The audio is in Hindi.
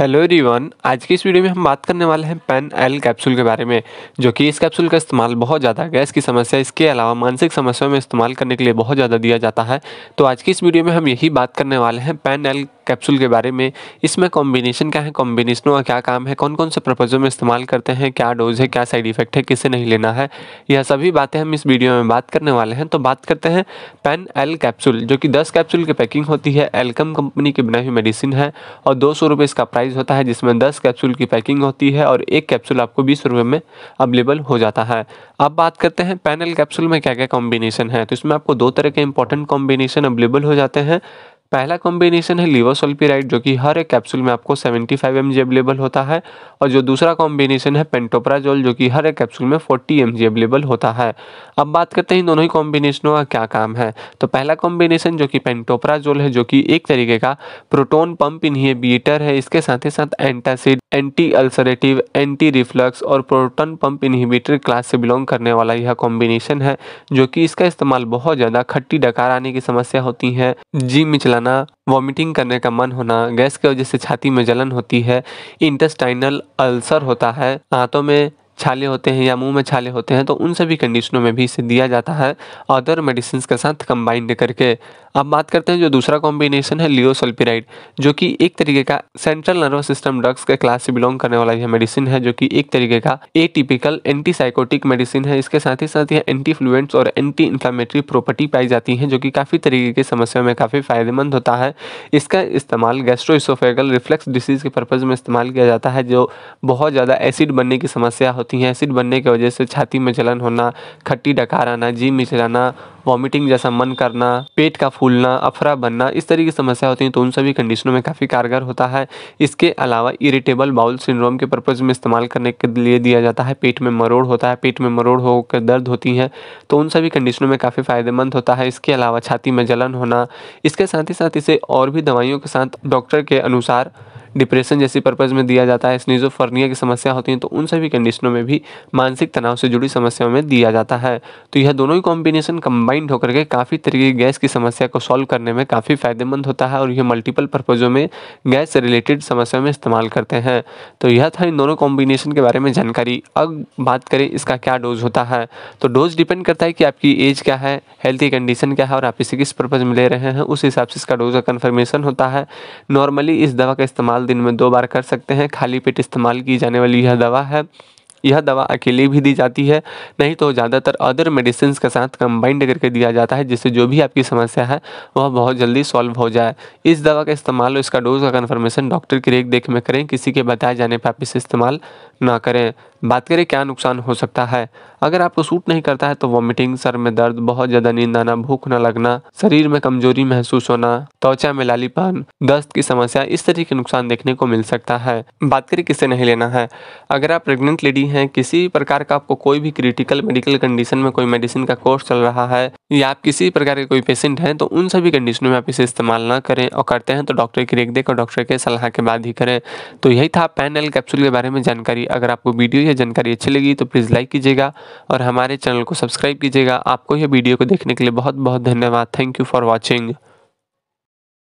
हेलो रिवन आज की इस वीडियो में हम बात करने वाले हैं पेन एल कैप्सूल के बारे में जो कि इस कैप्सूल का इस्तेमाल बहुत ज़्यादा गैस की समस्या इसके अलावा मानसिक समस्याओं में इस्तेमाल करने के लिए बहुत ज़्यादा दिया जाता है तो आज की इस वीडियो में हम यही बात करने वाले हैं पेन एल कैप्सूल के बारे में इसमें कॉम्बिनेशन क्या है कॉम्बिनेशनों का क्या काम है कौन कौन से प्रपोजों में इस्तेमाल करते हैं क्या डोज है क्या साइड इफेक्ट है किसे नहीं लेना है यह सभी बातें हम इस वीडियो में बात करने वाले हैं तो बात करते हैं पेन एल कैप्सूल जो कि दस कैप्सूल की पैकिंग होती है एलकम कंपनी की बनाई हुई मेडिसिन है और दो सौ इसका साइज़ होता है जिसमें दस कैप्सूल की पैकिंग होती है और एक कैप्सूल आपको बीस रुपये में अवेलेबल हो जाता है अब बात करते हैं पैनल कैप्सूल में क्या क्या कॉम्बिनेशन है तो इसमें आपको दो तरह के इंपॉर्टेंट कॉम्बिनेशन अवेलेबल हो जाते हैं पहला कॉम्बिनेशन है लीवोसोल्पीराइड जो कि हर एक कैप्सूल में आपको 75 फाइव अवेलेबल होता है और जो दूसरा कॉम्बिनेशन है पेंटोप्राजोल जो कि हर एक कैप्सूल में 40 एम अवेलेबल होता है अब बात करते हैं दोनों ही कॉम्बिनेशनों का क्या काम है तो पहला कॉम्बिनेशन जो कि पेंटोप्राजोल है जो कि एक तरीके का प्रोटोन पंप इनहिबिटर है इसके साथ ही साथ antacid anti ulcerative anti reflux और प्रोटोन पम्प इनहिबिटर क्लास से बिलोंग करने वाला यह कॉम्बिनेशन है जो कि इसका इस्तेमाल बहुत ज़्यादा खट्टी डकार आने की समस्या होती है जी मिचलाना जाना वॉमिटिंग करने का मन होना गैस की वजह से छाती में जलन होती है इंटेस्टाइनल अल्सर होता है हाथों में छाले होते हैं या मुंह में छाले होते हैं तो उन सभी कंडीशनों में भी इसे दिया जाता है अदर मेडिसिन के साथ कंबाइंड करके अब बात करते हैं जो दूसरा कॉम्बिनेशन है लियोसल्पिराइड जो कि एक तरीके का सेंट्रल नर्वस सिस्टम ड्रग्स के क्लास से बिलोंग करने वाला यह मेडिसिन है जो कि एक तरीके का ए टिपिकल एंटीसाइकोटिक मेडिसिन है इसके साथ ही साथ यह एंटी फ्लुएंट्स और एंटी इन्फ्लामेटरी प्रॉपर्टी पाई जाती है जो कि काफ़ी तरीके की समस्याओं में काफ़ी फायदेमंद होता है इसका इस्तेमाल गैस्ट्रोइसोफेगल रिफ्लेक्स डिसीज़ के पर्पज़ में इस्तेमाल किया जाता है जो बहुत ज़्यादा एसिड बनने की समस्या होती होती हैं एसिड बनने की वजह से छाती में जलन होना खट्टी डकार आना जी मिचलाना वॉमिटिंग जैसा मन करना पेट का फूलना अफरा बनना इस तरह की समस्या होती है तो उन सभी कंडीशनों में काफ़ी कारगर होता है इसके अलावा इरिटेबल बाउल सिंड्रोम के पर्पज़ में इस्तेमाल करने के लिए दिया जाता है पेट में मरोड़ होता है पेट में मरोड़ होकर दर्द होती हैं तो उन सभी कंडीशनों में काफ़ी फ़ायदेमंद होता है इसके अलावा छाती में जलन होना इसके साथ ही साथ इसे और भी दवाइयों के साथ डॉक्टर के अनुसार डिप्रेशन जैसी पर्पज़ में दिया जाता है स्नीजोफर्निया की समस्या होती है तो उन सभी कंडीशनों में भी मानसिक तनाव से जुड़ी समस्याओं में दिया जाता है तो यह दोनों ही कॉम्बिनेशन कंबाइंड होकर के काफ़ी तरीके की गैस की समस्या को सॉल्व करने में काफ़ी फायदेमंद होता है और यह मल्टीपल पर्पज़ों में गैस से रिलेटेड समस्याओं में इस्तेमाल करते हैं तो यह था इन दोनों कॉम्बिनेशन के बारे में जानकारी अब बात करें इसका क्या डोज होता है तो डोज डिपेंड करता है कि आपकी एज क्या है हेल्थी कंडीशन क्या है और आप इसे किस पर्पज़ में ले रहे हैं उस हिसाब से इसका डोज का कन्फर्मेशन होता है नॉर्मली इस दवा का इस्तेमाल इस्तेमाल दिन में दो बार कर सकते हैं खाली पेट इस्तेमाल की जाने वाली यह दवा है यह दवा अकेले भी दी जाती है नहीं तो ज़्यादातर अदर मेडिसिन के साथ कंबाइंड करके दिया जाता है जिससे जो भी आपकी समस्या है वह बहुत जल्दी सॉल्व हो जाए इस दवा का इस्तेमाल और इसका डोज का कन्फर्मेशन डॉक्टर की रेख देख में करें किसी के बताए जाने पर आप इसे इस्तेमाल ना करें बात करें क्या नुकसान हो सकता है अगर आपको सूट नहीं करता है तो वॉमिटिंग सर में दर्द बहुत ज़्यादा नींद आना भूख न लगना शरीर में कमजोरी महसूस होना त्वचा में लालीपन दस्त की समस्या इस तरह के नुकसान देखने को मिल सकता है बात करें किसे नहीं लेना है अगर आप प्रेग्नेंट लेडी हैं किसी प्रकार का आपको कोई भी क्रिटिकल मेडिकल कंडीशन में कोई मेडिसिन का कोर्स चल रहा है या आप किसी प्रकार के कोई पेशेंट हैं तो उन सभी कंडीशनों में आप इसे इस्तेमाल ना करें और करते हैं तो डॉक्टर की देख और डॉक्टर के सलाह के बाद ही करें तो यही था पैन एल कैप्सूल के बारे में जानकारी अगर आपको वीडियो या जानकारी अच्छी लगी तो प्लीज़ लाइक कीजिएगा और हमारे चैनल को सब्सक्राइब कीजिएगा आपको यह वीडियो को देखने के लिए बहुत बहुत धन्यवाद थैंक यू फॉर वॉचिंग